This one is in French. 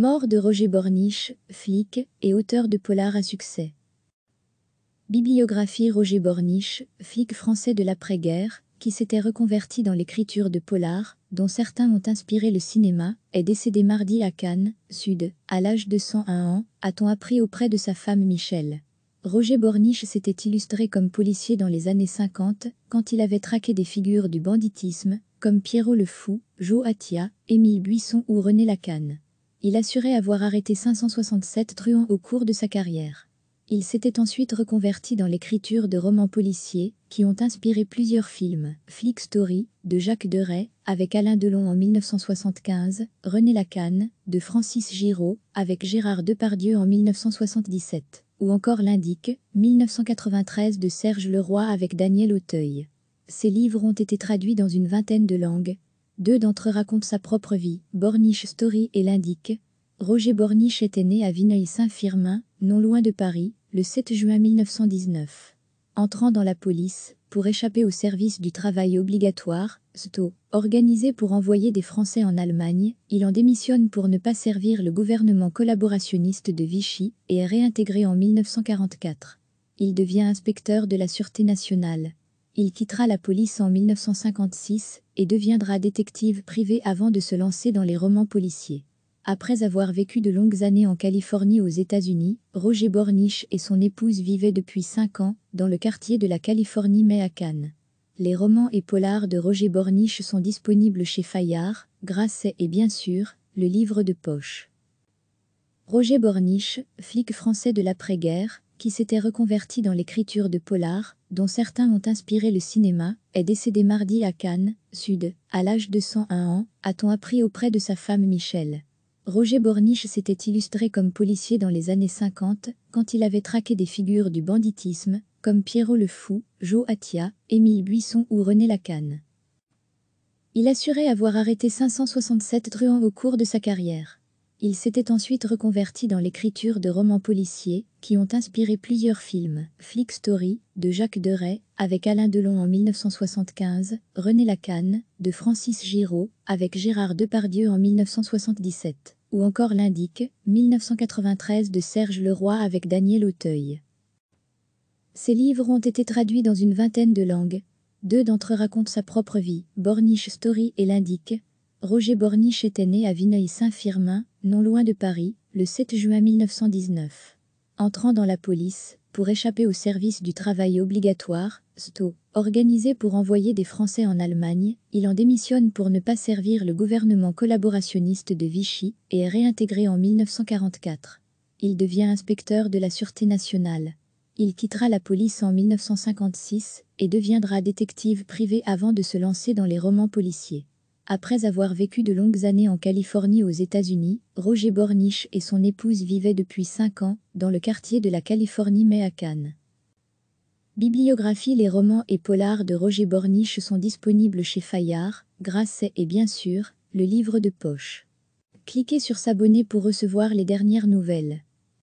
Mort de Roger Borniche, flic et auteur de Polar à succès. Bibliographie Roger Borniche, flic français de l'après-guerre, qui s'était reconverti dans l'écriture de Polar, dont certains ont inspiré le cinéma, est décédé mardi à Cannes, Sud, à l'âge de 101 ans, a-t-on appris auprès de sa femme Michelle? Roger Borniche s'était illustré comme policier dans les années 50, quand il avait traqué des figures du banditisme, comme Pierrot le Fou, Joe Attia, Émile Buisson ou René Lacan. Il assurait avoir arrêté 567 truands au cours de sa carrière. Il s'était ensuite reconverti dans l'écriture de romans policiers, qui ont inspiré plusieurs films, Flick Story, de Jacques Deray, avec Alain Delon en 1975, René Lacan, de Francis Giraud, avec Gérard Depardieu en 1977, ou encore L'Indique, 1993 de Serge Leroy avec Daniel Auteuil. Ces livres ont été traduits dans une vingtaine de langues, deux d'entre eux racontent sa propre vie, Borniche Story et l'indique. Roger Borniche était né à Vineuil-Saint-Firmin, non loin de Paris, le 7 juin 1919. Entrant dans la police, pour échapper au service du travail obligatoire, STO, organisé pour envoyer des Français en Allemagne, il en démissionne pour ne pas servir le gouvernement collaborationniste de Vichy et est réintégré en 1944. Il devient inspecteur de la Sûreté nationale. Il quittera la police en 1956 et deviendra détective privé avant de se lancer dans les romans policiers. Après avoir vécu de longues années en Californie aux États-Unis, Roger Borniche et son épouse vivaient depuis 5 ans dans le quartier de la Californie mais Les romans et polars de Roger Borniche sont disponibles chez Fayard, Grasset et bien sûr, le livre de poche. Roger Borniche, flic français de l'après-guerre, qui s'était reconverti dans l'écriture de polars, dont certains ont inspiré le cinéma, est décédé mardi à Cannes, Sud, à l'âge de 101 ans, a-t-on appris auprès de sa femme Michèle. Roger Borniche s'était illustré comme policier dans les années 50, quand il avait traqué des figures du banditisme, comme Pierrot le Fou, Joe Attia, Émile Buisson ou René Lacan. Il assurait avoir arrêté 567 truands au cours de sa carrière. Il s'était ensuite reconverti dans l'écriture de romans policiers, qui ont inspiré plusieurs films. Flick Story, de Jacques Deray, avec Alain Delon en 1975, René Lacan, de Francis Giraud, avec Gérard Depardieu en 1977, ou encore L'Indique, 1993 de Serge Leroy avec Daniel Auteuil. Ces livres ont été traduits dans une vingtaine de langues. Deux d'entre eux racontent sa propre vie, Borniche Story et L'Indique, Roger Borniche était né à Vineuil-Saint-Firmin, non loin de Paris, le 7 juin 1919. Entrant dans la police, pour échapper au service du travail obligatoire, STO, organisé pour envoyer des Français en Allemagne, il en démissionne pour ne pas servir le gouvernement collaborationniste de Vichy et est réintégré en 1944. Il devient inspecteur de la Sûreté nationale. Il quittera la police en 1956 et deviendra détective privé avant de se lancer dans les romans policiers. Après avoir vécu de longues années en Californie aux États-Unis, Roger Borniche et son épouse vivaient depuis 5 ans dans le quartier de la Californie Mayakan. Bibliographie Les romans et polars de Roger Borniche sont disponibles chez Fayard, Grasset et bien sûr, le livre de poche. Cliquez sur s'abonner pour recevoir les dernières nouvelles.